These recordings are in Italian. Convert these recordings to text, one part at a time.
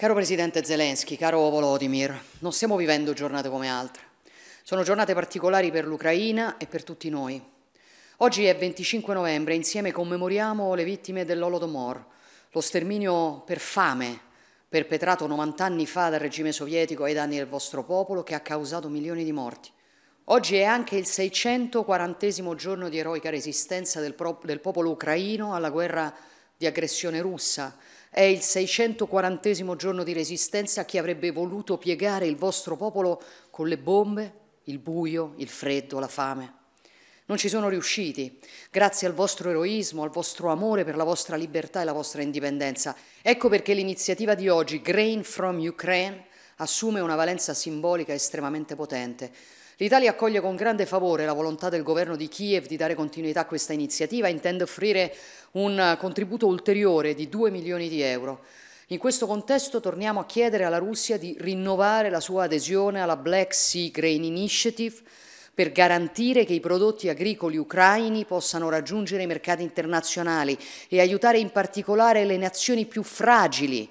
Caro Presidente Zelensky, caro Volodymyr, non stiamo vivendo giornate come altre. Sono giornate particolari per l'Ucraina e per tutti noi. Oggi è 25 novembre e insieme commemoriamo le vittime dell'Holodomor, lo sterminio per fame perpetrato 90 anni fa dal regime sovietico ai danni del vostro popolo che ha causato milioni di morti. Oggi è anche il 640 giorno di eroica resistenza del, del popolo ucraino alla guerra di aggressione russa. È il 640 giorno di resistenza che avrebbe voluto piegare il vostro popolo con le bombe, il buio, il freddo, la fame. Non ci sono riusciti, grazie al vostro eroismo, al vostro amore per la vostra libertà e la vostra indipendenza. Ecco perché l'iniziativa di oggi, Grain from Ukraine, assume una valenza simbolica estremamente potente. L'Italia accoglie con grande favore la volontà del governo di Kiev di dare continuità a questa iniziativa e intende offrire un contributo ulteriore di 2 milioni di euro. In questo contesto torniamo a chiedere alla Russia di rinnovare la sua adesione alla Black Sea Grain Initiative per garantire che i prodotti agricoli ucraini possano raggiungere i mercati internazionali e aiutare in particolare le nazioni più fragili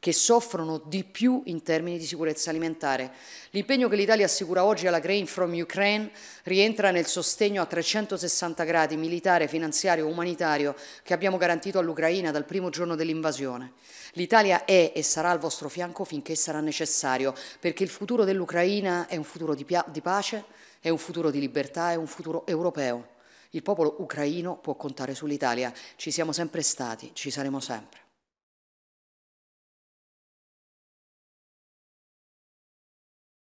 che soffrono di più in termini di sicurezza alimentare. L'impegno che l'Italia assicura oggi alla Grain from Ukraine rientra nel sostegno a 360 gradi militare, finanziario e umanitario che abbiamo garantito all'Ucraina dal primo giorno dell'invasione. L'Italia è e sarà al vostro fianco finché sarà necessario, perché il futuro dell'Ucraina è un futuro di, di pace, è un futuro di libertà, è un futuro europeo. Il popolo ucraino può contare sull'Italia, ci siamo sempre stati, ci saremo sempre.